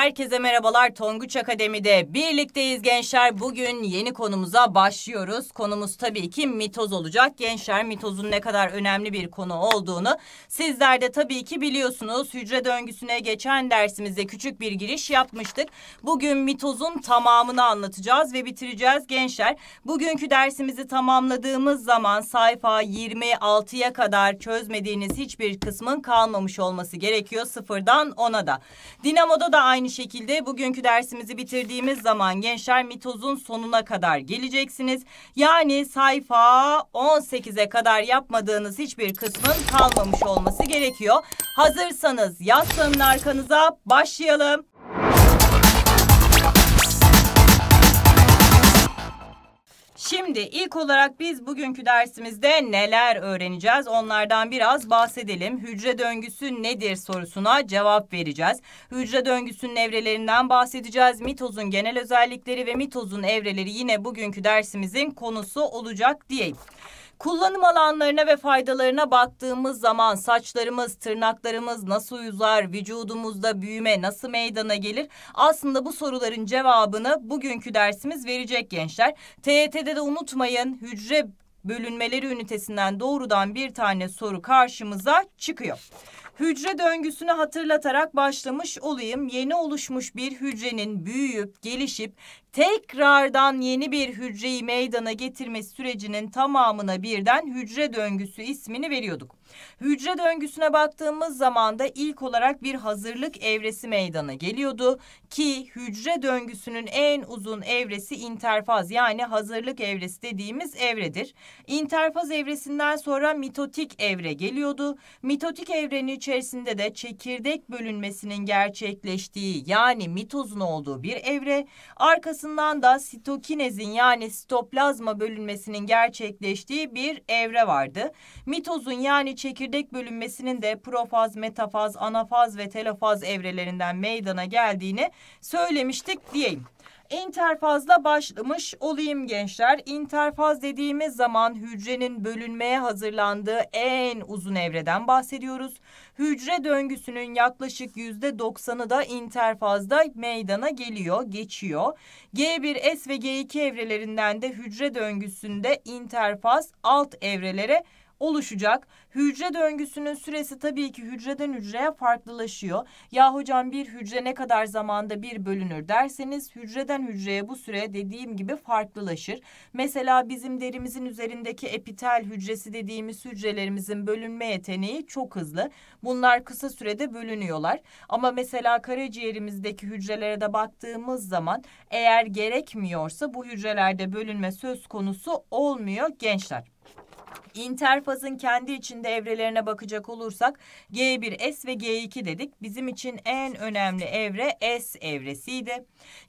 Herkese merhabalar Tonguç Akademi'de birlikteyiz gençler. Bugün yeni konumuza başlıyoruz. Konumuz tabii ki mitoz olacak. Gençler mitozun ne kadar önemli bir konu olduğunu sizler de tabii ki biliyorsunuz. Hücre döngüsüne geçen dersimizde küçük bir giriş yapmıştık. Bugün mitozun tamamını anlatacağız ve bitireceğiz gençler. Bugünkü dersimizi tamamladığımız zaman sayfa 26'ya kadar çözmediğiniz hiçbir kısmın kalmamış olması gerekiyor sıfırdan ona da. Dinamoda da aynı şekilde bugünkü dersimizi bitirdiğimiz zaman gençler mitozun sonuna kadar geleceksiniz. Yani sayfa 18'e kadar yapmadığınız hiçbir kısmın kalmamış olması gerekiyor. Hazırsanız yaslanın arkanıza başlayalım. Şimdi ilk olarak biz bugünkü dersimizde neler öğreneceğiz? Onlardan biraz bahsedelim. Hücre döngüsü nedir sorusuna cevap vereceğiz. Hücre döngüsünün evrelerinden bahsedeceğiz. Mitozun genel özellikleri ve mitozun evreleri yine bugünkü dersimizin konusu olacak diyeyim. Kullanım alanlarına ve faydalarına baktığımız zaman saçlarımız, tırnaklarımız nasıl uzar, vücudumuzda büyüme nasıl meydana gelir? Aslında bu soruların cevabını bugünkü dersimiz verecek gençler. TYT'de de unutmayın hücre bölünmeleri ünitesinden doğrudan bir tane soru karşımıza çıkıyor. Hücre döngüsünü hatırlatarak başlamış olayım. Yeni oluşmuş bir hücrenin büyüyüp gelişip tekrardan yeni bir hücreyi meydana getirmesi sürecinin tamamına birden hücre döngüsü ismini veriyorduk. Hücre döngüsüne baktığımız zaman da ilk olarak bir hazırlık evresi meydana geliyordu ki hücre döngüsünün en uzun evresi interfaz yani hazırlık evresi dediğimiz evredir. İnterfaz evresinden sonra mitotik evre geliyordu. Mitotik evrenin içerisinde de çekirdek bölünmesinin gerçekleştiği yani mitozun olduğu bir evre, arkasından da sitokinezin yani sitoplazma bölünmesinin gerçekleştiği bir evre vardı. Mitozun yani çekirdek çekirdek bölünmesinin de profaz, metafaz, anafaz ve telofaz evrelerinden meydana geldiğini söylemiştik diyeyim. İnterfazla başlamış olayım gençler. İnterfaz dediğimiz zaman hücrenin bölünmeye hazırlandığı en uzun evreden bahsediyoruz. Hücre döngüsünün yaklaşık yüzde doksanı da interfazda meydana geliyor, geçiyor. G1S ve G2 evrelerinden de hücre döngüsünde interfaz alt evrelere oluşacak. Hücre döngüsünün süresi tabii ki hücreden hücreye farklılaşıyor. Ya hocam bir hücre ne kadar zamanda bir bölünür derseniz hücreden hücreye bu süre dediğim gibi farklılaşır. Mesela bizim derimizin üzerindeki epitel hücresi dediğimiz hücrelerimizin bölünme yeteneği çok hızlı. Bunlar kısa sürede bölünüyorlar. Ama mesela karaciğerimizdeki hücrelere de baktığımız zaman eğer gerekmiyorsa bu hücrelerde bölünme söz konusu olmuyor gençler. İnterfazın kendi içinde evrelerine bakacak olursak G1S ve G2 dedik. Bizim için en önemli evre S evresiydi.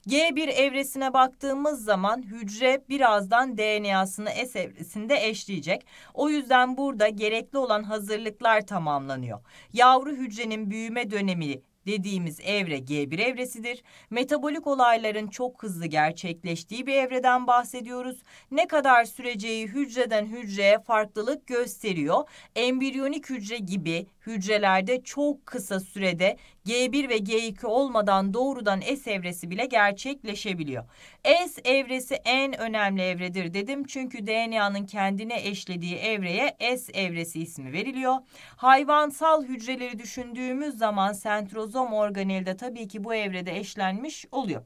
G1 evresine baktığımız zaman hücre birazdan DNA'sını S evresinde eşleyecek. O yüzden burada gerekli olan hazırlıklar tamamlanıyor. Yavru hücrenin büyüme dönemi dediğimiz evre G1 evresidir. Metabolik olayların çok hızlı gerçekleştiği bir evreden bahsediyoruz. Ne kadar süreceği hücreden hücreye farklılık gösteriyor. Embriyonik hücre gibi hücrelerde çok kısa sürede G1 ve G2 olmadan doğrudan S evresi bile gerçekleşebiliyor. S evresi en önemli evredir dedim çünkü DNA'nın kendine eşlediği evreye S evresi ismi veriliyor. Hayvansal hücreleri düşündüğümüz zaman sentrozom organelde tabii ki bu evrede eşlenmiş oluyor.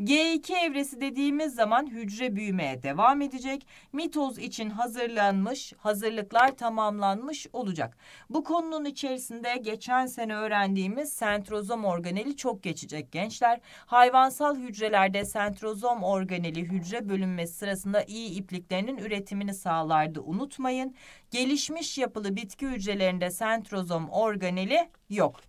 G2 evresi dediğimiz zaman hücre büyümeye devam edecek. Mitoz için hazırlanmış, hazırlıklar tamamlanmış olacak. Bu konunun içerisinde geçen sene öğrendiğimiz sentrozom organeli çok geçecek gençler. Hayvansal hücrelerde sentrozom organeli hücre bölünmesi sırasında iyi ipliklerinin üretimini sağlardı unutmayın. Gelişmiş yapılı bitki hücrelerinde sentrozom organeli yok.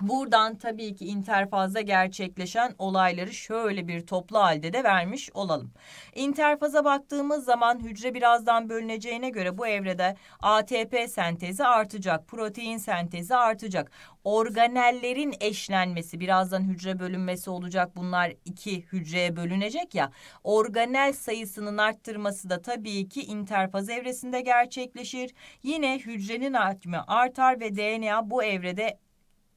Buradan tabii ki interfazda gerçekleşen olayları şöyle bir toplu halde de vermiş olalım. İnterfaza baktığımız zaman hücre birazdan bölüneceğine göre bu evrede ATP sentezi artacak, protein sentezi artacak. Organellerin eşlenmesi, birazdan hücre bölünmesi olacak. Bunlar iki hücreye bölünecek ya. Organel sayısının arttırması da tabii ki interfaz evresinde gerçekleşir. Yine hücrenin hacmi artar ve DNA bu evrede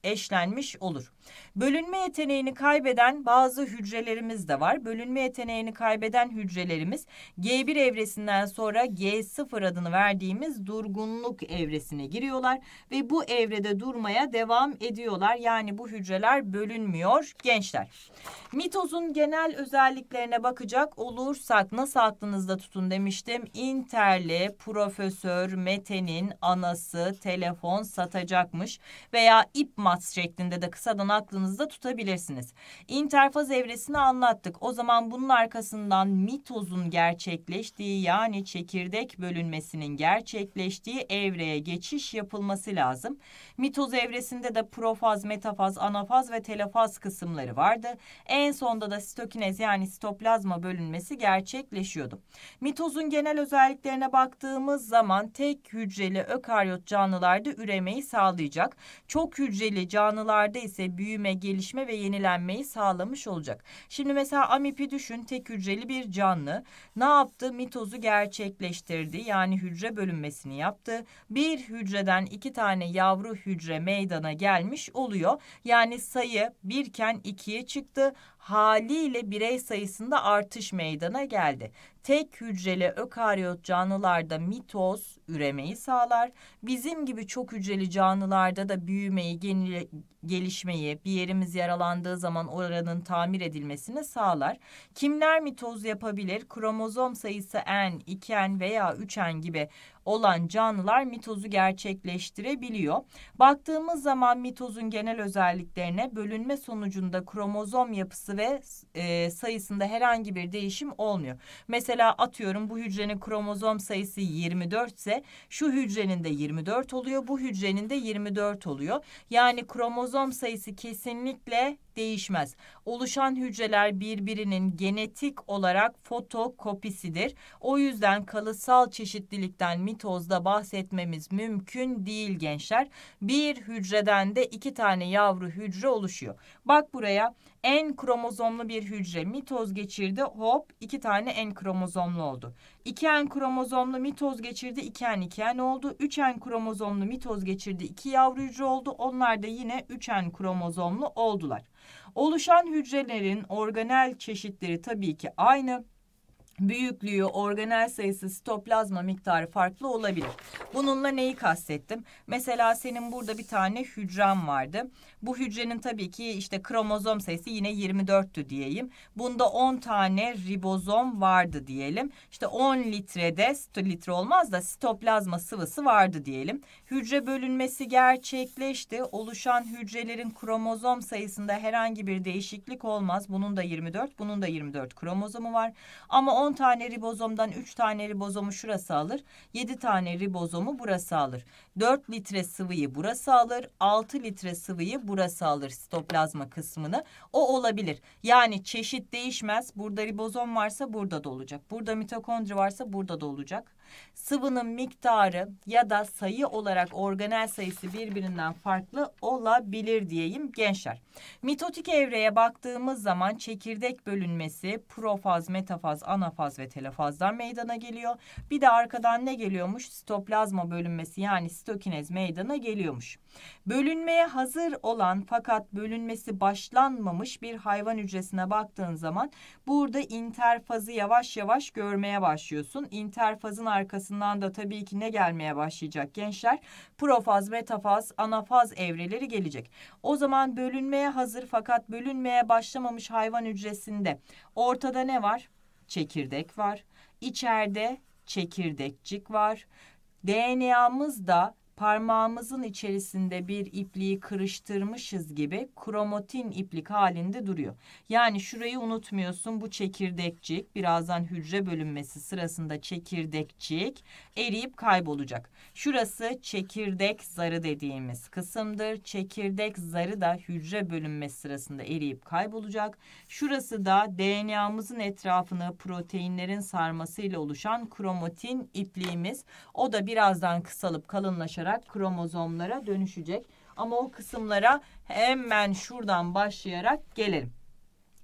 eşlenmiş olur. Bölünme yeteneğini kaybeden bazı hücrelerimiz de var. Bölünme yeteneğini kaybeden hücrelerimiz G1 evresinden sonra G0 adını verdiğimiz durgunluk evresine giriyorlar ve bu evrede durmaya devam ediyorlar. Yani bu hücreler bölünmüyor gençler. Mitozun genel özelliklerine bakacak olursak nasıl aklınızda tutun demiştim. Interli Profesör Mete'nin anası telefon satacakmış veya İpmat şeklinde de kısadan aklınızda tutabilirsiniz. İnterfaz evresini anlattık. O zaman bunun arkasından mitozun gerçekleştiği yani çekirdek bölünmesinin gerçekleştiği evreye geçiş yapılması lazım. Mitoz evresinde de profaz, metafaz, anafaz ve telafaz kısımları vardı. En sonda da sitokinez yani sitoplazma bölünmesi gerçekleşiyordu. Mitozun genel özelliklerine baktığımız zaman tek hücreli ökaryot canlılarda üremeyi sağlayacak. Çok hücreli canlılarda ise büyük büyüme, gelişme ve yenilenmeyi sağlamış olacak. Şimdi mesela amipi düşün tek hücreli bir canlı. Ne yaptı? Mitozu gerçekleştirdi. Yani hücre bölünmesini yaptı. Bir hücreden iki tane yavru hücre meydana gelmiş oluyor. Yani sayı birken ikiye çıktı. Haliyle birey sayısında artış meydana geldi tek hücreli ökaryot canlılarda mitoz üremeyi sağlar. Bizim gibi çok hücreli canlılarda da büyümeyi, genile, gelişmeyi, bir yerimiz yaralandığı zaman oranın tamir edilmesini sağlar. Kimler mitoz yapabilir? Kromozom sayısı N, 2N veya 3N gibi olan canlılar mitozu gerçekleştirebiliyor. Baktığımız zaman mitozun genel özelliklerine bölünme sonucunda kromozom yapısı ve e, sayısında herhangi bir değişim olmuyor. Mesela atıyorum bu hücrenin kromozom sayısı 24 ise şu hücrenin de 24 oluyor, bu hücrenin de 24 oluyor. Yani kromozom sayısı kesinlikle değişmez. Oluşan hücreler birbirinin genetik olarak fotokopisidir. O yüzden kalıtsal çeşitlilikten mitozda bahsetmemiz mümkün değil gençler. Bir hücreden de iki tane yavru hücre oluşuyor. Bak buraya en kromozomlu bir hücre mitoz geçirdi hop iki tane en kromozomlu oldu. İki en kromozomlu mitoz geçirdi iki en iki en oldu. Üç en kromozomlu mitoz geçirdi iki yavru hücre oldu. Onlar da yine üç en kromozomlu oldular. Oluşan hücrelerin organel çeşitleri tabii ki aynı büyüklüğü, organel sayısı, sitoplazma miktarı farklı olabilir. Bununla neyi kastettim? Mesela senin burada bir tane hücrem vardı. Bu hücrenin tabii ki işte kromozom sayısı yine 24'tü diyeyim. Bunda 10 tane ribozom vardı diyelim. İşte 10 litrede, litre olmaz da sitoplazma sıvısı vardı diyelim. Hücre bölünmesi gerçekleşti. Oluşan hücrelerin kromozom sayısında herhangi bir değişiklik olmaz. Bunun da 24, bunun da 24 kromozomu var. Ama 10 10 tane ribozomdan 3 tane ribozomu şurası alır. 7 tane ribozomu burası alır. 4 litre sıvıyı burası alır. 6 litre sıvıyı burası alır sitoplazma kısmını. O olabilir. Yani çeşit değişmez. Burada ribozom varsa burada da olacak. Burada mitokondri varsa burada da olacak sıvının miktarı ya da sayı olarak organel sayısı birbirinden farklı olabilir diyeyim gençler. Mitotik evreye baktığımız zaman çekirdek bölünmesi profaz, metafaz, anafaz ve telofazdan meydana geliyor. Bir de arkadan ne geliyormuş? Sitoplazma bölünmesi yani sitokinez meydana geliyormuş. Bölünmeye hazır olan fakat bölünmesi başlanmamış bir hayvan hücresine baktığın zaman burada interfazı yavaş yavaş görmeye başlıyorsun. İnterfazın arkasından da tabii ki ne gelmeye başlayacak gençler? Profaz, metafaz, anafaz evreleri gelecek. O zaman bölünmeye hazır fakat bölünmeye başlamamış hayvan hücresinde ortada ne var? Çekirdek var. İçeride çekirdekçik var. DNA'mız da parmağımızın içerisinde bir ipliği kırıştırmışız gibi kromatin iplik halinde duruyor. Yani şurayı unutmuyorsun bu çekirdekcik birazdan hücre bölünmesi sırasında çekirdekcik eriyip kaybolacak. Şurası çekirdek zarı dediğimiz kısımdır. Çekirdek zarı da hücre bölünmesi sırasında eriyip kaybolacak. Şurası da DNA'mızın etrafını proteinlerin sarmasıyla oluşan kromatin ipliğimiz. O da birazdan kısalıp kalınlaşarak artarak kromozomlara dönüşecek. Ama o kısımlara hemen şuradan başlayarak gelelim.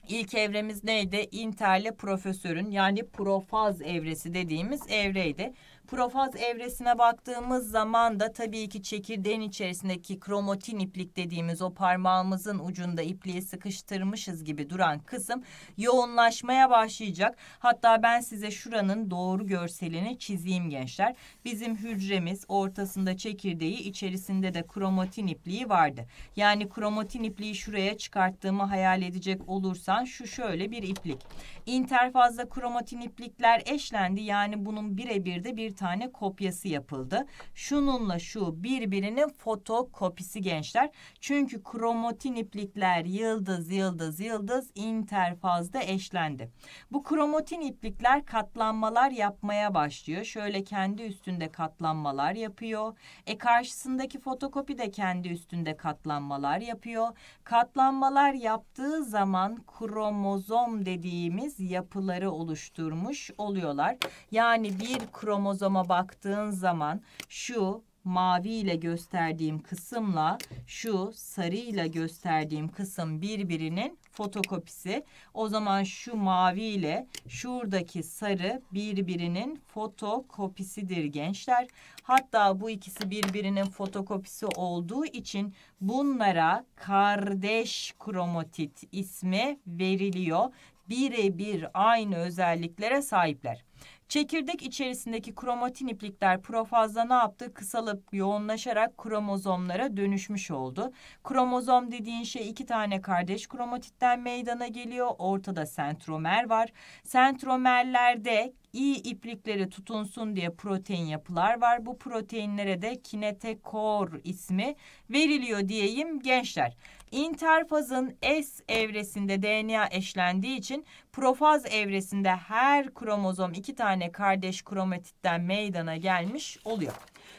İlk evremiz neydi? İnterle profesörün yani profaz evresi dediğimiz evreydi. Profaz evresine baktığımız zaman da tabii ki çekirdeğin içerisindeki kromatin iplik dediğimiz o parmağımızın ucunda ipliği sıkıştırmışız gibi duran kısım yoğunlaşmaya başlayacak. Hatta ben size şuranın doğru görselini çizeyim gençler. Bizim hücremiz ortasında çekirdeği içerisinde de kromatin ipliği vardı. Yani kromatin ipliği şuraya çıkarttığımı hayal edecek olursan şu şöyle bir iplik. İnterfazda kromatin iplikler eşlendi yani bunun birebir de bir tane kopyası yapıldı. Şununla şu birbirinin fotokopisi gençler. Çünkü kromatin iplikler yıldız yıldız yıldız interfazda eşlendi. Bu kromatin iplikler katlanmalar yapmaya başlıyor. Şöyle kendi üstünde katlanmalar yapıyor. E karşısındaki fotokopi de kendi üstünde katlanmalar yapıyor. Katlanmalar yaptığı zaman kromozom dediğimiz yapıları oluşturmuş oluyorlar. Yani bir kromozom kromozoma baktığın zaman şu mavi ile gösterdiğim kısımla şu sarı ile gösterdiğim kısım birbirinin fotokopisi. O zaman şu mavi ile şuradaki sarı birbirinin fotokopisidir gençler. Hatta bu ikisi birbirinin fotokopisi olduğu için bunlara kardeş kromatit ismi veriliyor. Birebir aynı özelliklere sahipler. Çekirdek içerisindeki kromatin iplikler profazda ne yaptı? Kısalıp yoğunlaşarak kromozomlara dönüşmüş oldu. Kromozom dediğin şey iki tane kardeş kromatitten meydana geliyor. Ortada sentromer var. Sentromerlerde iyi iplikleri tutunsun diye protein yapılar var. Bu proteinlere de kinetekor ismi veriliyor diyeyim gençler. İnterfazın S evresinde DNA eşlendiği için profaz evresinde her kromozom iki tane kardeş kromatitten meydana gelmiş oluyor.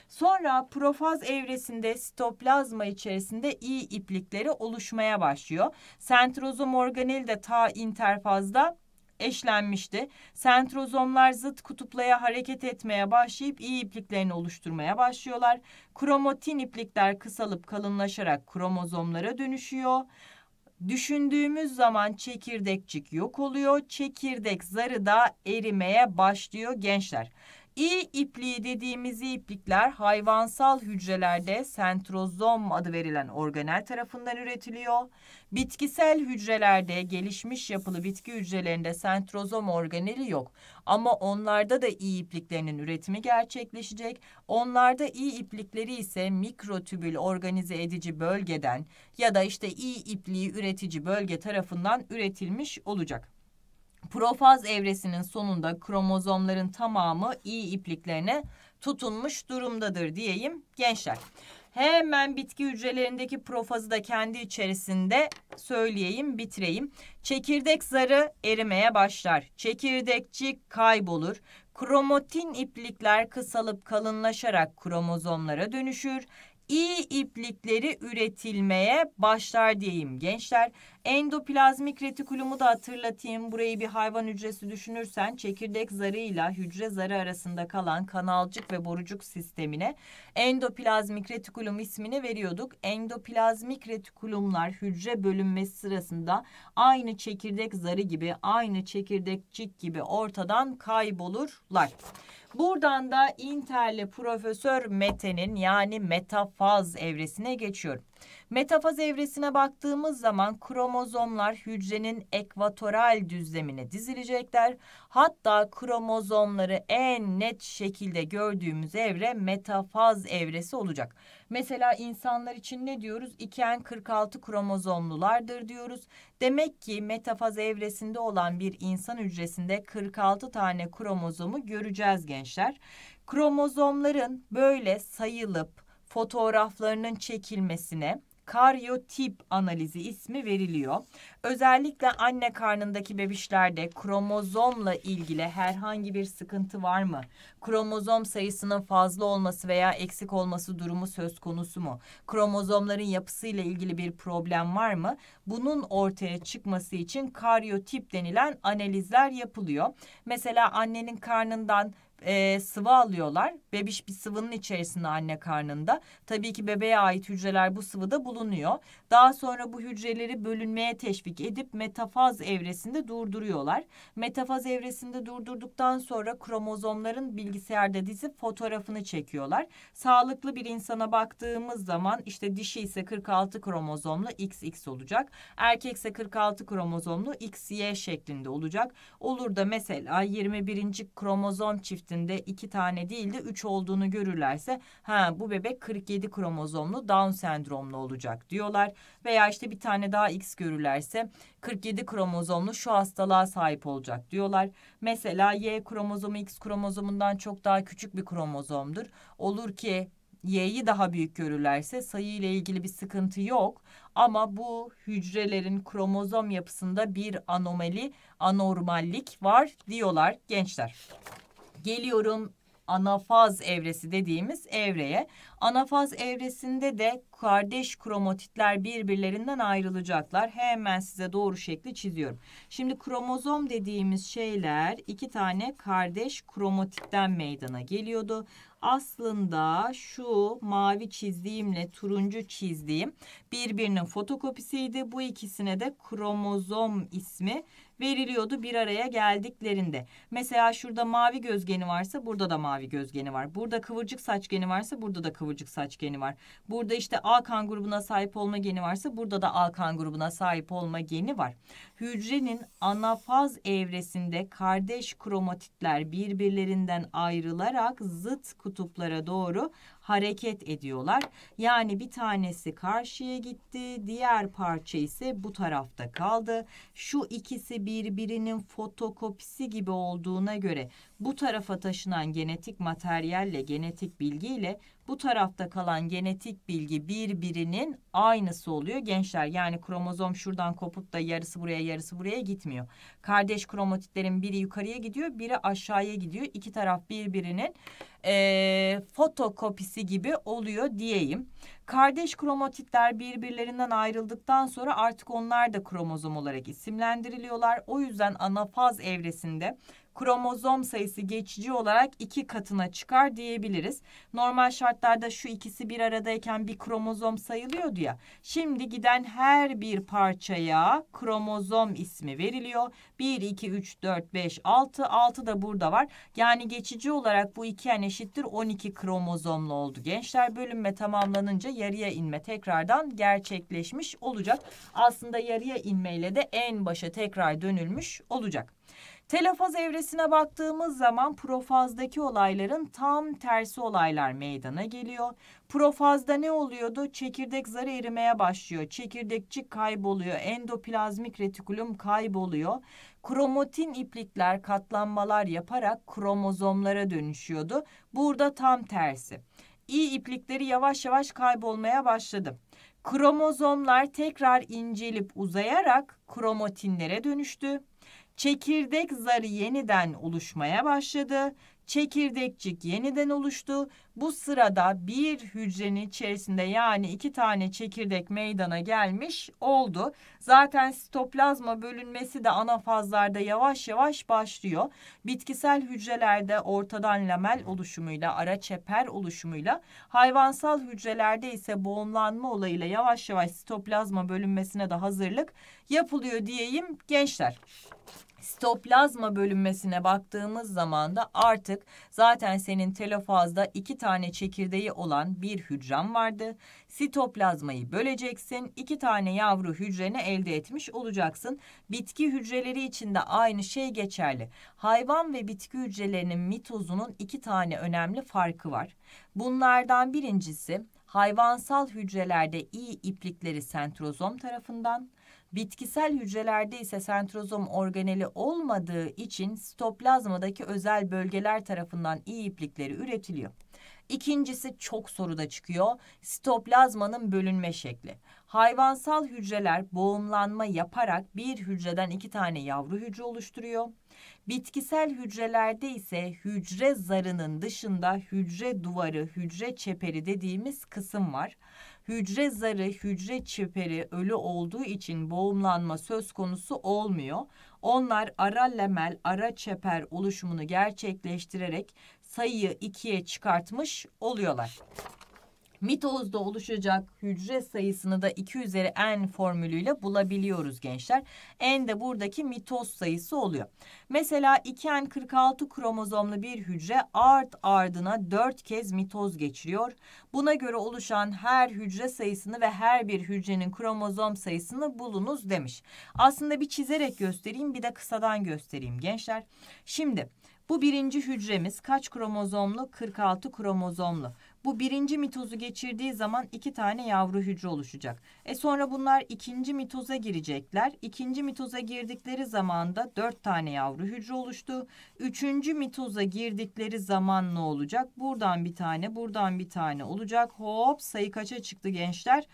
Sonra profaz evresinde sitoplazma içerisinde iyi iplikleri oluşmaya başlıyor. Sentrozom organeli de ta interfazda eşlenmişti. Sentrozomlar zıt kutuplaya hareket etmeye başlayıp iyi ipliklerini oluşturmaya başlıyorlar. Kromatin iplikler kısalıp kalınlaşarak kromozomlara dönüşüyor. Düşündüğümüz zaman çekirdekçik yok oluyor. Çekirdek zarı da erimeye başlıyor gençler. İ ipliği dediğimiz iplikler hayvansal hücrelerde sentrozom adı verilen organel tarafından üretiliyor. Bitkisel hücrelerde gelişmiş yapılı bitki hücrelerinde sentrozom organeli yok. Ama onlarda da iyi ipliklerinin üretimi gerçekleşecek. Onlarda iyi iplikleri ise mikrotübül organize edici bölgeden ya da işte iyi ipliği üretici bölge tarafından üretilmiş olacak. Profaz evresinin sonunda kromozomların tamamı iyi ipliklerine tutunmuş durumdadır diyeyim gençler. Hemen bitki hücrelerindeki profazı da kendi içerisinde söyleyeyim, bitireyim. Çekirdek zarı erimeye başlar. Çekirdekçik kaybolur. Kromatin iplikler kısalıp kalınlaşarak kromozomlara dönüşür iyi iplikleri üretilmeye başlar diyeyim gençler. Endoplazmik retikulumu da hatırlatayım. Burayı bir hayvan hücresi düşünürsen çekirdek zarıyla hücre zarı arasında kalan kanalcık ve borucuk sistemine endoplazmik retikulum ismini veriyorduk. Endoplazmik retikulumlar hücre bölünmesi sırasında aynı çekirdek zarı gibi, aynı çekirdekçik gibi ortadan kaybolurlar. Buradan da Inter'li Profesör Mete'nin yani metafaz evresine geçiyorum. Metafaz evresine baktığımız zaman kromozomlar hücrenin ekvatoral düzlemine dizilecekler. Hatta kromozomları en net şekilde gördüğümüz evre metafaz evresi olacak. Mesela insanlar için ne diyoruz? 2N46 kromozomlulardır diyoruz. Demek ki metafaz evresinde olan bir insan hücresinde 46 tane kromozomu göreceğiz gençler. Kromozomların böyle sayılıp fotoğraflarının çekilmesine karyotip analizi ismi veriliyor. Özellikle anne karnındaki bebişlerde kromozomla ilgili herhangi bir sıkıntı var mı? Kromozom sayısının fazla olması veya eksik olması durumu söz konusu mu? Kromozomların yapısıyla ilgili bir problem var mı? Bunun ortaya çıkması için karyotip denilen analizler yapılıyor. Mesela annenin karnından e, sıvı alıyorlar. Bebiş bir sıvının içerisinde anne karnında. Tabii ki bebeğe ait hücreler bu sıvıda bulunuyor. Daha sonra bu hücreleri bölünmeye teşvik edip metafaz evresinde durduruyorlar. Metafaz evresinde durdurduktan sonra kromozomların bilgisayarda dizip fotoğrafını çekiyorlar. Sağlıklı bir insana baktığımız zaman işte dişi ise 46 kromozomlu XX olacak. Erkek ise 46 kromozomlu XY şeklinde olacak. Olur da mesela 21. kromozom çifti testinde iki tane değil de üç olduğunu görürlerse ha bu bebek 47 kromozomlu Down sendromlu olacak diyorlar. Veya işte bir tane daha X görürlerse 47 kromozomlu şu hastalığa sahip olacak diyorlar. Mesela Y kromozomu X kromozomundan çok daha küçük bir kromozomdur. Olur ki Y'yi daha büyük görürlerse sayı ile ilgili bir sıkıntı yok ama bu hücrelerin kromozom yapısında bir anomali, anormallik var diyorlar gençler. Geliyorum anafaz evresi dediğimiz evreye. Anafaz evresinde de kardeş kromatitler birbirlerinden ayrılacaklar. Hemen size doğru şekli çiziyorum. Şimdi kromozom dediğimiz şeyler iki tane kardeş kromatitten meydana geliyordu. Aslında şu mavi çizdiğimle turuncu çizdiğim birbirinin fotokopisiydi. Bu ikisine de kromozom ismi veriliyordu bir araya geldiklerinde. Mesela şurada mavi gözgeni varsa burada da mavi gözgeni var. Burada kıvırcık saç geni varsa burada da kıvırcık saç geni var. Burada işte A kan grubuna sahip olma geni varsa burada da A kan grubuna sahip olma geni var hücrenin anafaz evresinde kardeş kromatitler birbirlerinden ayrılarak zıt kutuplara doğru hareket ediyorlar. Yani bir tanesi karşıya gitti, diğer parça ise bu tarafta kaldı. Şu ikisi birbirinin fotokopisi gibi olduğuna göre bu tarafa taşınan genetik materyalle, genetik bilgiyle bu tarafta kalan genetik bilgi birbirinin aynısı oluyor gençler. Yani kromozom şuradan kopup da yarısı buraya yarısı buraya gitmiyor. Kardeş kromatitlerin biri yukarıya gidiyor, biri aşağıya gidiyor. İki taraf birbirinin e, fotokopisi gibi oluyor diyeyim. Kardeş kromatitler birbirlerinden ayrıldıktan sonra artık onlar da kromozom olarak isimlendiriliyorlar. O yüzden anafaz evresinde kromozom sayısı geçici olarak iki katına çıkar diyebiliriz. Normal şartlarda şu ikisi bir aradayken bir kromozom sayılıyordu ya. Şimdi giden her bir parçaya kromozom ismi veriliyor. 1, 2, 3, 4, 5, 6. 6 da burada var. Yani geçici olarak bu iki en eşittir 12 kromozomlu oldu. Gençler bölünme tamamlanınca yarıya inme tekrardan gerçekleşmiş olacak. Aslında yarıya inmeyle de en başa tekrar dönülmüş olacak. Telefaz evresine baktığımız zaman profazdaki olayların tam tersi olaylar meydana geliyor. Profazda ne oluyordu? Çekirdek zarı erimeye başlıyor. Çekirdekçik kayboluyor. Endoplazmik retikulum kayboluyor. Kromatin iplikler katlanmalar yaparak kromozomlara dönüşüyordu. Burada tam tersi. İ iplikleri yavaş yavaş kaybolmaya başladı. Kromozomlar tekrar incelip uzayarak kromatinlere dönüştü çekirdek zarı yeniden oluşmaya başladı çekirdekçik yeniden oluştu. Bu sırada bir hücrenin içerisinde yani iki tane çekirdek meydana gelmiş oldu. Zaten sitoplazma bölünmesi de anafazlarda yavaş yavaş başlıyor. Bitkisel hücrelerde ortadan lamel oluşumuyla, ara çeper oluşumuyla, hayvansal hücrelerde ise boğumlanma olayıyla yavaş yavaş sitoplazma bölünmesine de hazırlık yapılıyor diyeyim gençler sitoplazma bölünmesine baktığımız zaman da artık zaten senin telofazda iki tane çekirdeği olan bir hücrem vardı. Sitoplazmayı böleceksin. iki tane yavru hücreni elde etmiş olacaksın. Bitki hücreleri için de aynı şey geçerli. Hayvan ve bitki hücrelerinin mitozunun iki tane önemli farkı var. Bunlardan birincisi hayvansal hücrelerde iyi iplikleri sentrozom tarafından Bitkisel hücrelerde ise sentrozom organeli olmadığı için sitoplazmadaki özel bölgeler tarafından iyi iplikleri üretiliyor. İkincisi çok soruda çıkıyor. Sitoplazmanın bölünme şekli. Hayvansal hücreler boğumlanma yaparak bir hücreden iki tane yavru hücre oluşturuyor. Bitkisel hücrelerde ise hücre zarının dışında hücre duvarı, hücre çeperi dediğimiz kısım var hücre zarı, hücre çiperi ölü olduğu için boğumlanma söz konusu olmuyor. Onlar ara lemel, ara çeper oluşumunu gerçekleştirerek sayıyı ikiye çıkartmış oluyorlar. Mitozda oluşacak hücre sayısını da 2 üzeri n formülüyle bulabiliyoruz gençler. N de buradaki mitoz sayısı oluyor. Mesela 2n46 kromozomlu bir hücre art ardına 4 kez mitoz geçiriyor. Buna göre oluşan her hücre sayısını ve her bir hücrenin kromozom sayısını bulunuz demiş. Aslında bir çizerek göstereyim bir de kısadan göstereyim gençler. Şimdi bu birinci hücremiz kaç kromozomlu? 46 kromozomlu. Bu birinci mitozu geçirdiği zaman iki tane yavru hücre oluşacak. E sonra bunlar ikinci mitoza girecekler. İkinci mitoza girdikleri zaman da dört tane yavru hücre oluştu. Üçüncü mitoza girdikleri zaman ne olacak? Buradan bir tane, buradan bir tane olacak. Hop sayı kaça çıktı gençler?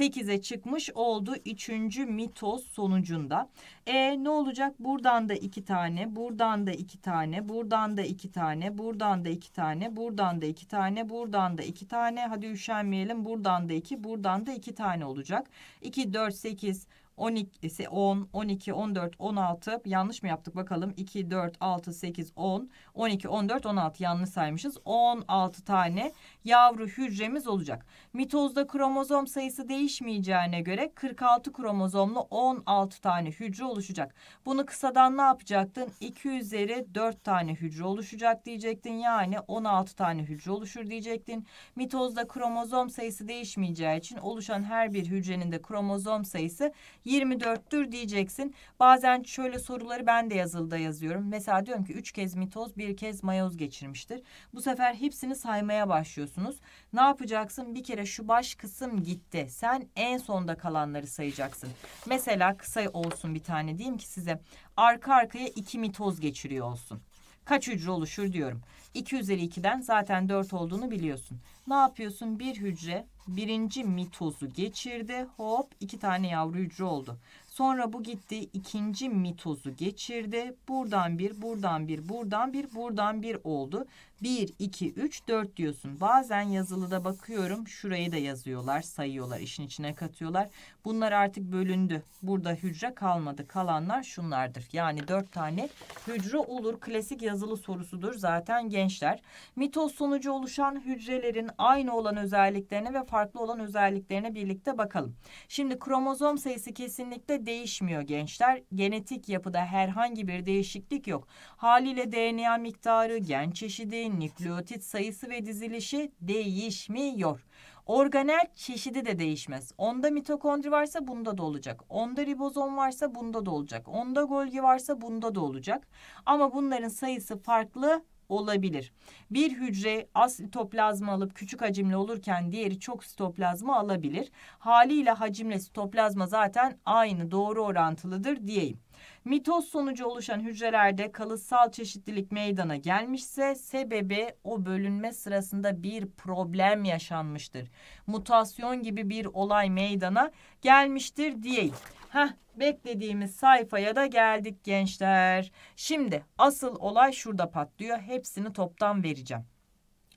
8'e çıkmış oldu. Üçüncü mitoz sonucunda. E ne olacak? Buradan da iki tane, buradan da iki tane, buradan da iki tane, buradan da iki tane, buradan da iki tane, buradan da iki tane. Hadi üşenmeyelim. Buradan da iki, buradan da iki tane olacak. 2, 4, 8, 12, 10, 12, 14, 16 yanlış mı yaptık bakalım 2, 4, 6, 8, 10, 12, 14, 16 yanlış saymışız 16 tane yavru hücremiz olacak. Mitozda kromozom sayısı değişmeyeceğine göre 46 kromozomlu 16 tane hücre oluşacak. Bunu kısadan ne yapacaktın 2 üzeri 4 tane hücre oluşacak diyecektin yani 16 tane hücre oluşur diyecektin. Mitozda kromozom sayısı değişmeyeceği için oluşan her bir hücrenin de kromozom sayısı 24'tür diyeceksin. Bazen şöyle soruları ben de yazılıda yazıyorum. Mesela diyorum ki üç kez mitoz bir kez mayoz geçirmiştir. Bu sefer hepsini saymaya başlıyorsunuz. Ne yapacaksın? Bir kere şu baş kısım gitti. Sen en sonda kalanları sayacaksın. Mesela kısa olsun bir tane diyeyim ki size arka arkaya iki mitoz geçiriyor olsun kaç hücre oluşur diyorum. 2 üzeri 2'den zaten 4 olduğunu biliyorsun. Ne yapıyorsun? Bir hücre birinci mitozu geçirdi. Hop iki tane yavru hücre oldu. Sonra bu gitti ikinci mitozu geçirdi. Buradan bir, buradan bir, buradan bir, buradan bir oldu. 1, 2, 3, 4 diyorsun. Bazen yazılıda bakıyorum şurayı da yazıyorlar, sayıyorlar, işin içine katıyorlar. Bunlar artık bölündü. Burada hücre kalmadı. Kalanlar şunlardır. Yani 4 tane hücre olur. Klasik yazılı sorusudur zaten gençler. Mitoz sonucu oluşan hücrelerin aynı olan özelliklerine ve farklı olan özelliklerine birlikte bakalım. Şimdi kromozom sayısı kesinlikle değişmiyor gençler. Genetik yapıda herhangi bir değişiklik yok. Haliyle DNA miktarı, gen çeşidi, moleküllerin nükleotit sayısı ve dizilişi değişmiyor. Organel çeşidi de değişmez. Onda mitokondri varsa bunda da olacak. Onda ribozom varsa bunda da olacak. Onda Golgi varsa bunda da olacak. Ama bunların sayısı farklı olabilir. Bir hücre az sitoplazma alıp küçük hacimli olurken diğeri çok sitoplazma alabilir. Haliyle hacimle sitoplazma zaten aynı doğru orantılıdır diyeyim. Mitoz sonucu oluşan hücrelerde kalıtsal çeşitlilik meydana gelmişse sebebi o bölünme sırasında bir problem yaşanmıştır. Mutasyon gibi bir olay meydana gelmiştir diyeyim. Heh, beklediğimiz sayfaya da geldik gençler. Şimdi asıl olay şurada patlıyor. Hepsini toptan vereceğim.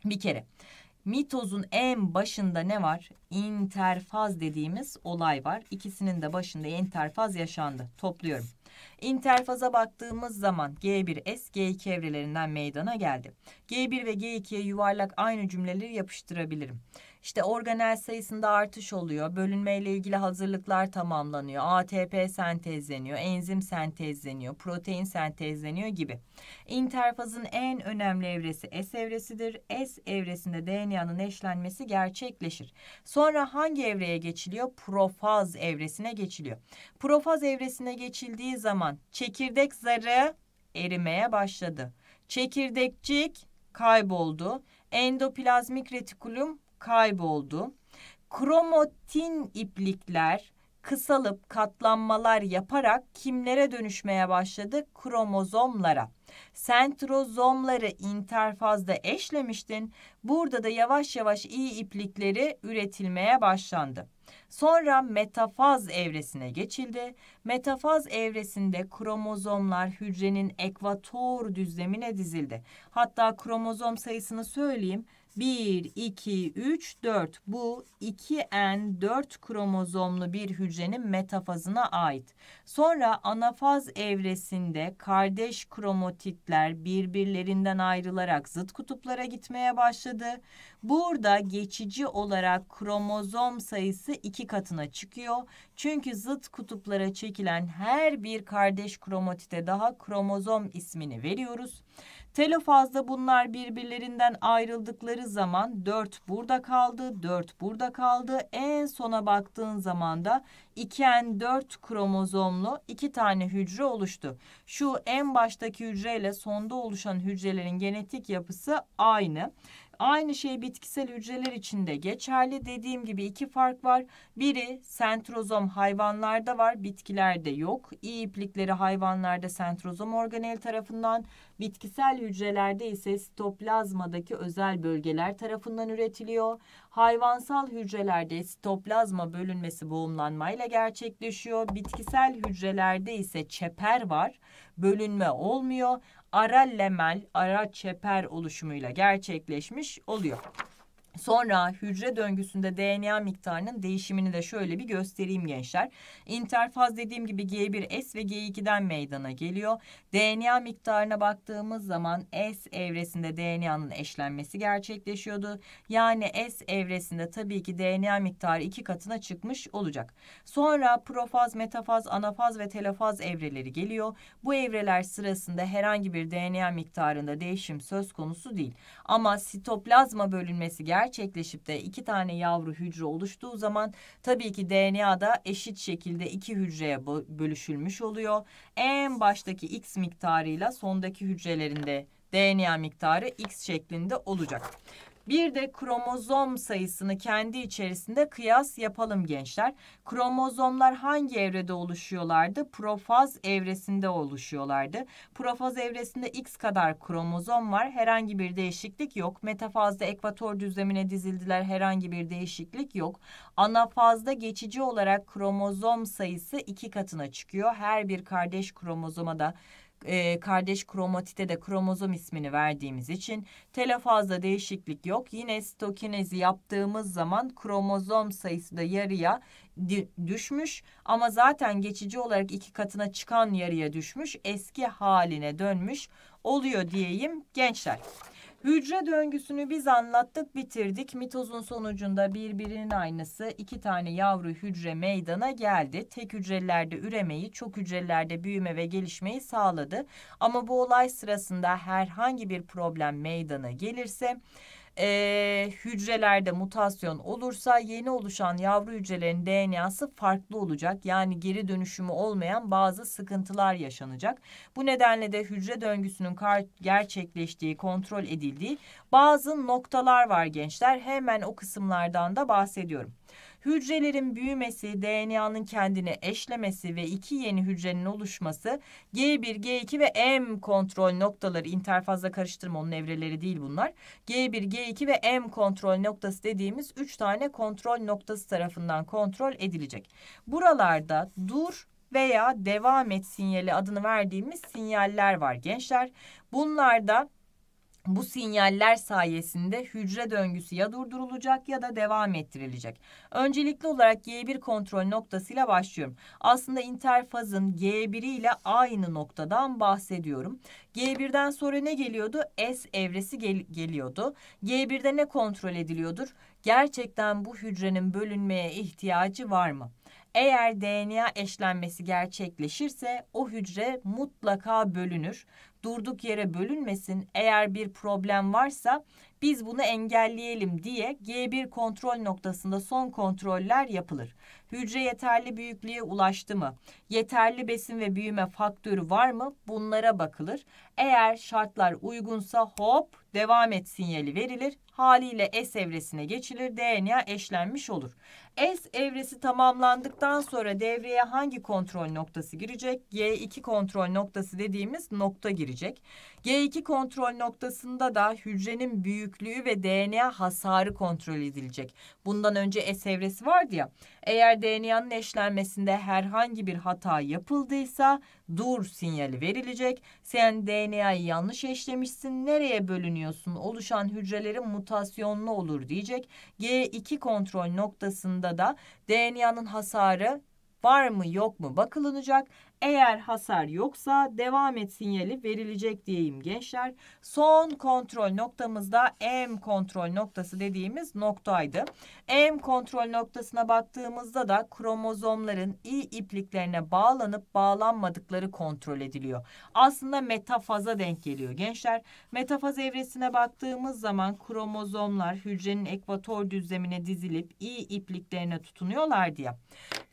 Bir kere mitozun en başında ne var? İnterfaz dediğimiz olay var. İkisinin de başında interfaz yaşandı. Topluyorum. İnterfaza baktığımız zaman G1S G2 evrelerinden meydana geldi. G1 ve G2'ye yuvarlak aynı cümleleri yapıştırabilirim. İşte organel sayısında artış oluyor. Bölünmeyle ilgili hazırlıklar tamamlanıyor. ATP sentezleniyor, enzim sentezleniyor, protein sentezleniyor gibi. İnterfazın en önemli evresi S evresidir. S evresinde DNA'nın eşlenmesi gerçekleşir. Sonra hangi evreye geçiliyor? Profaz evresine geçiliyor. Profaz evresine geçildiği zaman çekirdek zarı erimeye başladı. Çekirdekcik kayboldu. Endoplazmik retikulum kayboldu. Kromatin iplikler kısalıp katlanmalar yaparak kimlere dönüşmeye başladı? Kromozomlara. Sentrozomları interfazda eşlemiştin. Burada da yavaş yavaş iyi iplikleri üretilmeye başlandı. Sonra metafaz evresine geçildi. Metafaz evresinde kromozomlar hücrenin ekvator düzlemine dizildi. Hatta kromozom sayısını söyleyeyim. 1, 2, 3, 4. Bu 2N 4 kromozomlu bir hücrenin metafazına ait. Sonra anafaz evresinde kardeş kromotitler birbirlerinden ayrılarak zıt kutuplara gitmeye başladı. Burada geçici olarak kromozom sayısı iki katına çıkıyor. Çünkü zıt kutuplara çekilen her bir kardeş kromotite daha kromozom ismini veriyoruz. Telofazda bunlar birbirlerinden ayrıldıkları zaman 4 burada kaldı, 4 burada kaldı. En sona baktığın zaman da 2N4 kromozomlu 2 tane hücre oluştu. Şu en baştaki hücreyle sonda oluşan hücrelerin genetik yapısı aynı. Aynı şey bitkisel hücreler için de geçerli. Dediğim gibi iki fark var. Biri sentrozom hayvanlarda var, bitkilerde yok. İyi iplikleri hayvanlarda sentrozom organel tarafından, bitkisel hücrelerde ise sitoplazmadaki özel bölgeler tarafından üretiliyor. Hayvansal hücrelerde sitoplazma bölünmesi boğumlanmayla gerçekleşiyor. Bitkisel hücrelerde ise çeper var, bölünme olmuyor ara lemel, ara çeper oluşumuyla gerçekleşmiş oluyor. Sonra hücre döngüsünde DNA miktarının değişimini de şöyle bir göstereyim gençler. İnterfaz dediğim gibi G1S ve G2'den meydana geliyor. DNA miktarına baktığımız zaman S evresinde DNA'nın eşlenmesi gerçekleşiyordu. Yani S evresinde tabii ki DNA miktarı iki katına çıkmış olacak. Sonra profaz, metafaz, anafaz ve telofaz evreleri geliyor. Bu evreler sırasında herhangi bir DNA miktarında değişim söz konusu değil. Ama sitoplazma bölünmesi gerçekleşiyor gerçekleşip de iki tane yavru hücre oluştuğu zaman tabii ki DNA da eşit şekilde iki hücreye bölüşülmüş oluyor. En baştaki X miktarıyla sondaki hücrelerinde DNA miktarı X şeklinde olacak. Bir de kromozom sayısını kendi içerisinde kıyas yapalım gençler. Kromozomlar hangi evrede oluşuyorlardı? Profaz evresinde oluşuyorlardı. Profaz evresinde X kadar kromozom var. Herhangi bir değişiklik yok. Metafazda ekvator düzlemine dizildiler. Herhangi bir değişiklik yok. Anafazda geçici olarak kromozom sayısı iki katına çıkıyor. Her bir kardeş kromozoma da e, kardeş kromatite de kromozom ismini verdiğimiz için telafazda değişiklik yok. Yine stokinezi yaptığımız zaman kromozom sayısı da yarıya düşmüş ama zaten geçici olarak iki katına çıkan yarıya düşmüş eski haline dönmüş oluyor diyeyim gençler. Hücre döngüsünü biz anlattık bitirdik. Mitozun sonucunda birbirinin aynısı iki tane yavru hücre meydana geldi. Tek hücrelerde üremeyi, çok hücrelerde büyüme ve gelişmeyi sağladı. Ama bu olay sırasında herhangi bir problem meydana gelirse e, hücrelerde mutasyon olursa yeni oluşan yavru hücrelerin DNA'sı farklı olacak. Yani geri dönüşümü olmayan bazı sıkıntılar yaşanacak. Bu nedenle de hücre döngüsünün gerçekleştiği, kontrol edildiği bazı noktalar var gençler. Hemen o kısımlardan da bahsediyorum. Hücrelerin büyümesi, DNA'nın kendini eşlemesi ve iki yeni hücrenin oluşması G1, G2 ve M kontrol noktaları interfazla karıştırma onun evreleri değil bunlar. G1, G2 ve M kontrol noktası dediğimiz üç tane kontrol noktası tarafından kontrol edilecek. Buralarda dur veya devam et sinyali adını verdiğimiz sinyaller var gençler. Bunlarda bu sinyaller sayesinde hücre döngüsü ya durdurulacak ya da devam ettirilecek. Öncelikli olarak G1 kontrol noktasıyla başlıyorum. Aslında interfazın G1 ile aynı noktadan bahsediyorum. G1'den sonra ne geliyordu? S evresi gel geliyordu. G1'de ne kontrol ediliyordur? Gerçekten bu hücrenin bölünmeye ihtiyacı var mı? Eğer DNA eşlenmesi gerçekleşirse o hücre mutlaka bölünür durduk yere bölünmesin. Eğer bir problem varsa biz bunu engelleyelim diye G1 kontrol noktasında son kontroller yapılır. Hücre yeterli büyüklüğe ulaştı mı? Yeterli besin ve büyüme faktörü var mı? Bunlara bakılır. Eğer şartlar uygunsa hop devam et sinyali verilir. Haliyle S evresine geçilir. DNA eşlenmiş olur. S evresi tamamlandıktan sonra devreye hangi kontrol noktası girecek? G2 kontrol noktası dediğimiz nokta girecek verilecek. G2 kontrol noktasında da hücrenin büyüklüğü ve DNA hasarı kontrol edilecek. Bundan önce S evresi vardı ya. Eğer DNA'nın eşlenmesinde herhangi bir hata yapıldıysa dur sinyali verilecek. Sen DNA'yı yanlış eşlemişsin. Nereye bölünüyorsun? Oluşan hücrelerin mutasyonlu olur diyecek. G2 kontrol noktasında da DNA'nın hasarı var mı yok mu bakılınacak. Eğer hasar yoksa devam et sinyali verilecek diyeyim gençler. Son kontrol noktamızda M kontrol noktası dediğimiz noktaydı. M kontrol noktasına baktığımızda da kromozomların i ipliklerine bağlanıp bağlanmadıkları kontrol ediliyor. Aslında metafaza denk geliyor gençler. Metafaz evresine baktığımız zaman kromozomlar hücrenin ekvator düzlemine dizilip i ipliklerine tutunuyorlar diye.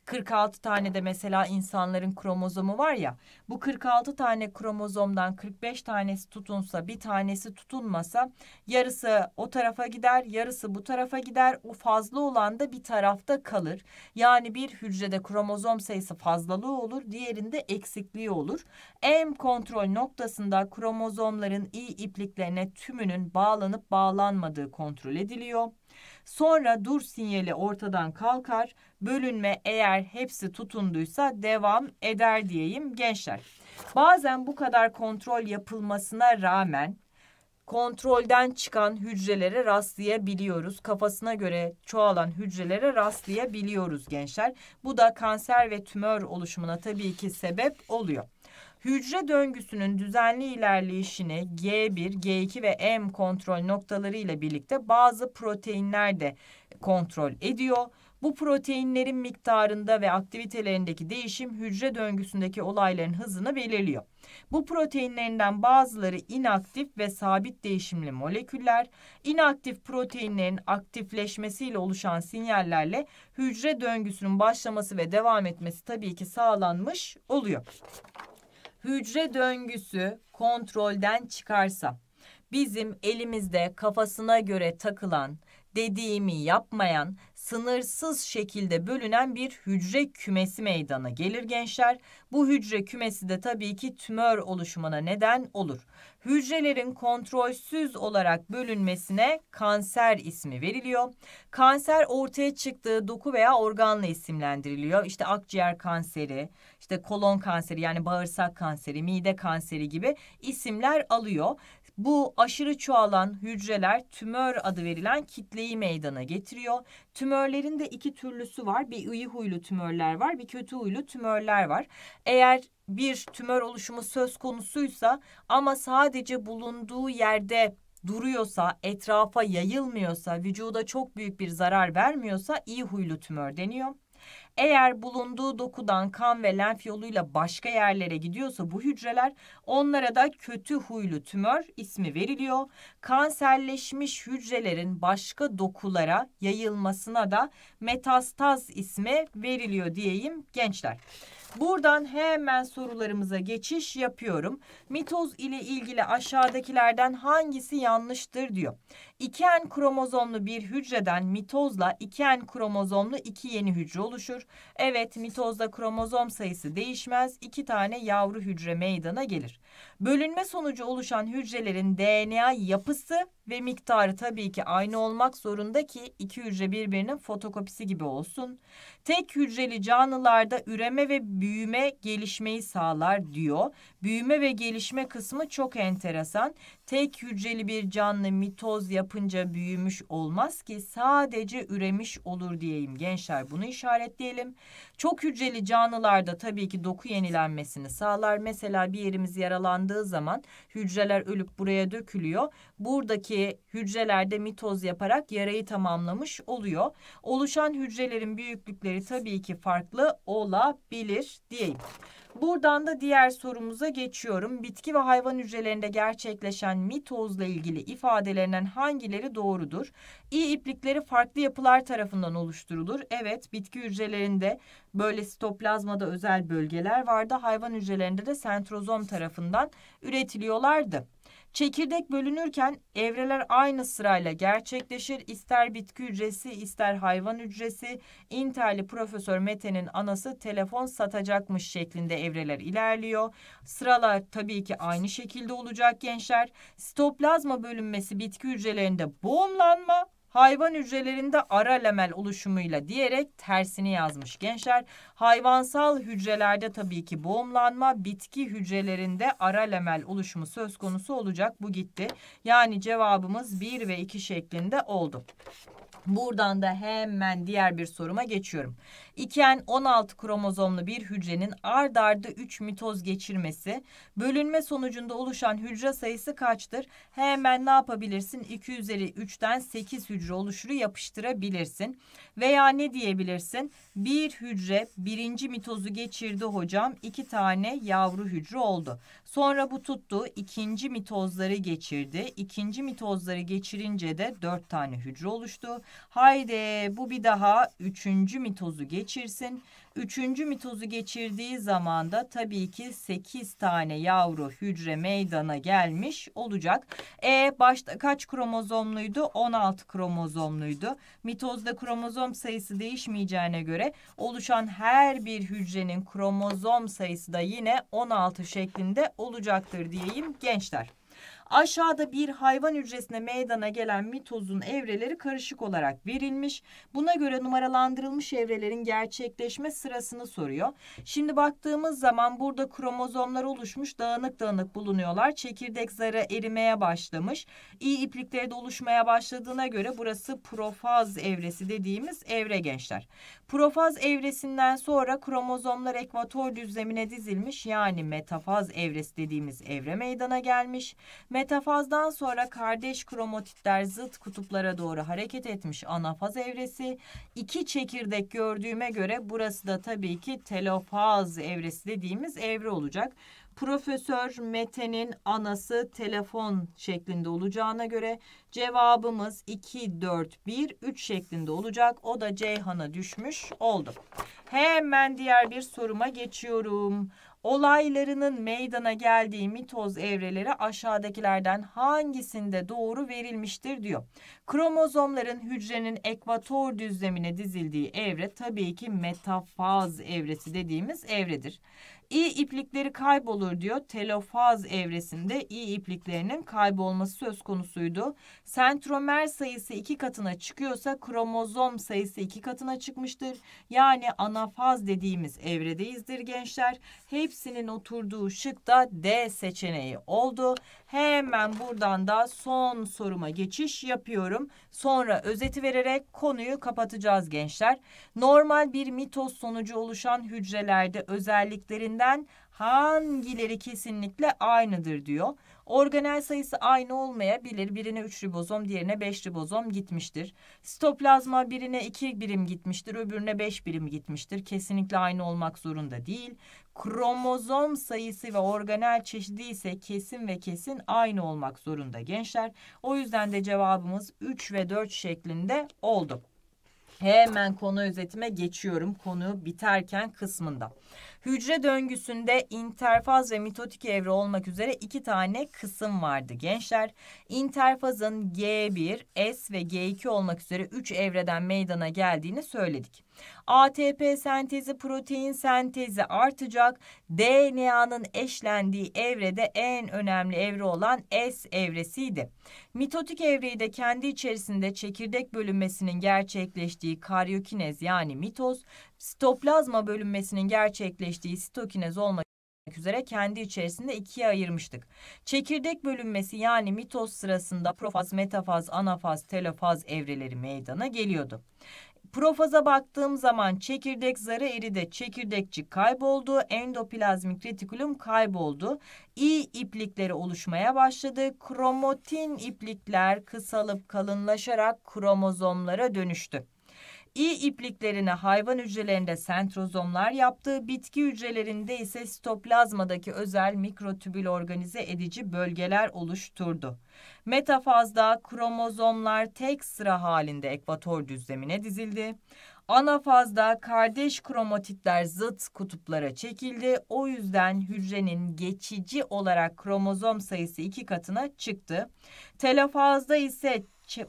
46 tane de mesela insanların kromozomu var ya. Bu 46 tane kromozomdan 45 tanesi tutunsa, bir tanesi tutunmasa yarısı o tarafa gider, yarısı bu tarafa gider. O fazla olan da bir tarafta kalır. Yani bir hücrede kromozom sayısı fazlalığı olur, diğerinde eksikliği olur. M kontrol noktasında kromozomların iyi ipliklerine tümünün bağlanıp bağlanmadığı kontrol ediliyor. Sonra dur sinyali ortadan kalkar. Bölünme eğer hepsi tutunduysa devam eder diyeyim gençler. Bazen bu kadar kontrol yapılmasına rağmen kontrolden çıkan hücrelere rastlayabiliyoruz. Kafasına göre çoğalan hücrelere rastlayabiliyoruz gençler. Bu da kanser ve tümör oluşumuna tabii ki sebep oluyor. Hücre döngüsünün düzenli ilerleyişini G1, G2 ve M kontrol noktaları ile birlikte bazı proteinler de kontrol ediyor. Bu proteinlerin miktarında ve aktivitelerindeki değişim hücre döngüsündeki olayların hızını belirliyor. Bu proteinlerinden bazıları inaktif ve sabit değişimli moleküller, İnaktif proteinlerin aktifleşmesiyle oluşan sinyallerle hücre döngüsünün başlaması ve devam etmesi tabii ki sağlanmış oluyor hücre döngüsü kontrolden çıkarsa bizim elimizde kafasına göre takılan, dediğimi yapmayan, sınırsız şekilde bölünen bir hücre kümesi meydana gelir gençler. Bu hücre kümesi de tabii ki tümör oluşumuna neden olur. Hücrelerin kontrolsüz olarak bölünmesine kanser ismi veriliyor. Kanser ortaya çıktığı doku veya organla isimlendiriliyor. İşte akciğer kanseri, işte kolon kanseri yani bağırsak kanseri, mide kanseri gibi isimler alıyor. Bu aşırı çoğalan hücreler tümör adı verilen kitleyi meydana getiriyor. Tümörlerin de iki türlüsü var. Bir iyi huylu tümörler var, bir kötü huylu tümörler var. Eğer bir tümör oluşumu söz konusuysa ama sadece bulunduğu yerde duruyorsa, etrafa yayılmıyorsa, vücuda çok büyük bir zarar vermiyorsa iyi huylu tümör deniyor. Eğer bulunduğu dokudan kan ve lenf yoluyla başka yerlere gidiyorsa bu hücreler onlara da kötü huylu tümör ismi veriliyor. Kanserleşmiş hücrelerin başka dokulara yayılmasına da metastaz ismi veriliyor diyeyim gençler. Buradan hemen sorularımıza geçiş yapıyorum. Mitoz ile ilgili aşağıdakilerden hangisi yanlıştır diyor. 2N kromozomlu bir hücreden mitozla 2N kromozomlu 2 yeni hücre oluşur. Evet mitozda kromozom sayısı değişmez. 2 tane yavru hücre meydana gelir. Bölünme sonucu oluşan hücrelerin DNA yapısı ve miktarı tabii ki aynı olmak zorunda ki iki hücre birbirinin fotokopisi gibi olsun. Tek hücreli canlılarda üreme ve büyüme gelişmeyi sağlar diyor. Büyüme ve gelişme kısmı çok enteresan tek hücreli bir canlı mitoz yapınca büyümüş olmaz ki sadece üremiş olur diyeyim gençler bunu işaretleyelim. Çok hücreli canlılarda tabii ki doku yenilenmesini sağlar. Mesela bir yerimiz yaralandığı zaman hücreler ölüp buraya dökülüyor. Buradaki hücrelerde mitoz yaparak yarayı tamamlamış oluyor. Oluşan hücrelerin büyüklükleri tabii ki farklı olabilir diyeyim. Buradan da diğer sorumuza geçiyorum. Bitki ve hayvan hücrelerinde gerçekleşen mitozla ilgili ifadelerinden hangileri doğrudur? İ iplikleri farklı yapılar tarafından oluşturulur. Evet, bitki hücrelerinde böyle sitoplazmada özel bölgeler vardı. Hayvan hücrelerinde de sentrozom tarafından üretiliyorlardı. Çekirdek bölünürken evreler aynı sırayla gerçekleşir. İster bitki hücresi, ister hayvan hücresi. Interli Profesör Mete'nin anası telefon satacakmış şeklinde evreler ilerliyor. Sıralar tabii ki aynı şekilde olacak gençler. Sitoplazma bölünmesi bitki hücrelerinde boğumlanma hayvan hücrelerinde ara lamel oluşumuyla diyerek tersini yazmış gençler. Hayvansal hücrelerde tabii ki boğumlanma, bitki hücrelerinde ara lamel oluşumu söz konusu olacak. Bu gitti. Yani cevabımız 1 ve 2 şeklinde oldu. Buradan da hemen diğer bir soruma geçiyorum. İken 16 kromozomlu bir hücrenin ard arda 3 mitoz geçirmesi, bölünme sonucunda oluşan hücre sayısı kaçtır? Hemen ne yapabilirsin? 2 üzeri 3'ten 8 hücre oluşuru yapıştırabilirsin. Veya ne diyebilirsin? Bir hücre birinci mitozu geçirdi hocam. 2 tane yavru hücre oldu. Sonra bu tuttu. ikinci mitozları geçirdi. İkinci mitozları geçirince de 4 tane hücre oluştu. Haydi bu bir daha 3. mitozu geçirdi geçirsin. Üçüncü mitozu geçirdiği zaman da tabii ki 8 tane yavru hücre meydana gelmiş olacak. E başta kaç kromozomluydu? 16 kromozomluydu. Mitozda kromozom sayısı değişmeyeceğine göre oluşan her bir hücrenin kromozom sayısı da yine 16 şeklinde olacaktır diyeyim gençler. Aşağıda bir hayvan hücresine meydana gelen mitozun evreleri karışık olarak verilmiş. Buna göre numaralandırılmış evrelerin gerçekleşme sırasını soruyor. Şimdi baktığımız zaman burada kromozomlar oluşmuş dağınık dağınık bulunuyorlar. Çekirdek zarı erimeye başlamış. İyi iplikleri de oluşmaya başladığına göre burası profaz evresi dediğimiz evre gençler. Profaz evresinden sonra kromozomlar ekvator düzlemine dizilmiş yani metafaz evresi dediğimiz evre meydana gelmiş. Met Metafazdan sonra kardeş kromatitler zıt kutuplara doğru hareket etmiş anafaz evresi. İki çekirdek gördüğüme göre burası da tabii ki telofaz evresi dediğimiz evre olacak. Profesör Mete'nin anası telefon şeklinde olacağına göre cevabımız 2, 4, 1, 3 şeklinde olacak. O da Ceyhan'a düşmüş oldu. Hemen diğer bir soruma geçiyorum. Olaylarının meydana geldiği mitoz evreleri aşağıdakilerden hangisinde doğru verilmiştir diyor. Kromozomların hücrenin ekvator düzlemine dizildiği evre tabii ki metafaz evresi dediğimiz evredir. İ iplikleri kaybolur diyor. Telofaz evresinde İ ipliklerinin kaybolması söz konusuydu. Sentromer sayısı iki katına çıkıyorsa kromozom sayısı iki katına çıkmıştır. Yani anafaz dediğimiz evredeyizdir gençler. Hepsinin oturduğu şık da D seçeneği oldu. Hemen buradan da son soruma geçiş yapıyorum. Sonra özeti vererek konuyu kapatacağız gençler. Normal bir mitoz sonucu oluşan hücrelerde özelliklerinden hangileri kesinlikle aynıdır diyor. Organel sayısı aynı olmayabilir. Birine 3 ribozom, diğerine 5 ribozom gitmiştir. Sitoplazma birine 2 birim gitmiştir, öbürüne 5 birim gitmiştir. Kesinlikle aynı olmak zorunda değil. Kromozom sayısı ve organel çeşidi ise kesin ve kesin aynı olmak zorunda gençler. O yüzden de cevabımız 3 ve 4 şeklinde oldu. Hemen konu özetime geçiyorum. Konu biterken kısmında. Hücre döngüsünde interfaz ve mitotik evre olmak üzere iki tane kısım vardı gençler. İnterfazın G1, S ve G2 olmak üzere 3 evreden meydana geldiğini söyledik. ATP sentezi, protein sentezi artacak. DNA'nın eşlendiği evrede en önemli evre olan S evresiydi. Mitotik evreyi de kendi içerisinde çekirdek bölünmesinin gerçekleştiği karyokinez yani mitoz, sitoplazma bölünmesinin gerçekleştiği sitokinez olmak üzere kendi içerisinde ikiye ayırmıştık. Çekirdek bölünmesi yani mitoz sırasında profaz, metafaz, anafaz, telofaz evreleri meydana geliyordu. Profaza baktığım zaman çekirdek zarı eridi, çekirdekçi kayboldu, endoplazmik retikulum kayboldu. İ iplikleri oluşmaya başladı. Kromatin iplikler kısalıp kalınlaşarak kromozomlara dönüştü. İ ipliklerine hayvan hücrelerinde sentrozomlar yaptığı bitki hücrelerinde ise sitoplazmadaki özel mikrotübül organize edici bölgeler oluşturdu. Metafazda kromozomlar tek sıra halinde ekvator düzlemine dizildi. Anafazda kardeş kromatitler zıt kutuplara çekildi. O yüzden hücrenin geçici olarak kromozom sayısı iki katına çıktı. Telofazda ise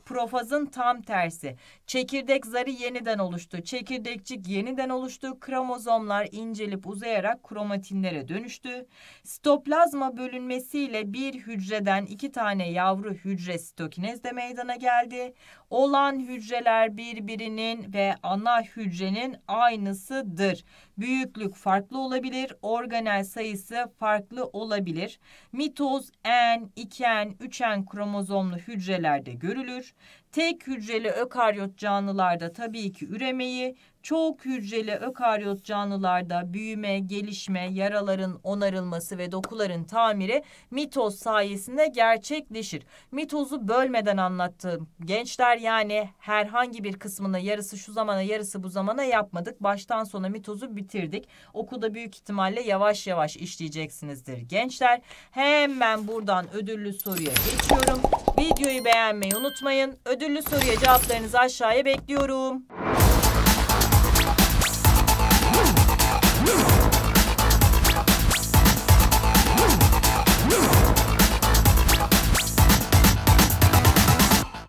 Profazın tam tersi. Çekirdek zarı yeniden oluştu. Çekirdekçik yeniden oluştu. Kromozomlar incelip uzayarak kromatinlere dönüştü. Sitoplazma bölünmesiyle bir hücreden iki tane yavru hücre sitokinezde meydana geldi. Olan hücreler birbirinin ve ana hücrenin aynısıdır büyüklük farklı olabilir, organel sayısı farklı olabilir. Mitoz n, 2n, 3n kromozomlu hücrelerde görülür. Tek hücreli ökaryot canlılarda tabii ki üremeyi, çok hücreli ökaryot canlılarda büyüme, gelişme, yaraların onarılması ve dokuların tamiri mitoz sayesinde gerçekleşir. Mitozu bölmeden anlattım. Gençler yani herhangi bir kısmına yarısı şu zamana yarısı bu zamana yapmadık. Baştan sona mitozu bitirdik. Okulda büyük ihtimalle yavaş yavaş işleyeceksinizdir gençler. Hemen buradan ödüllü soruya geçiyorum. Videoyu beğenmeyi unutmayın. Ödüllü soruya cevaplarınızı aşağıya bekliyorum.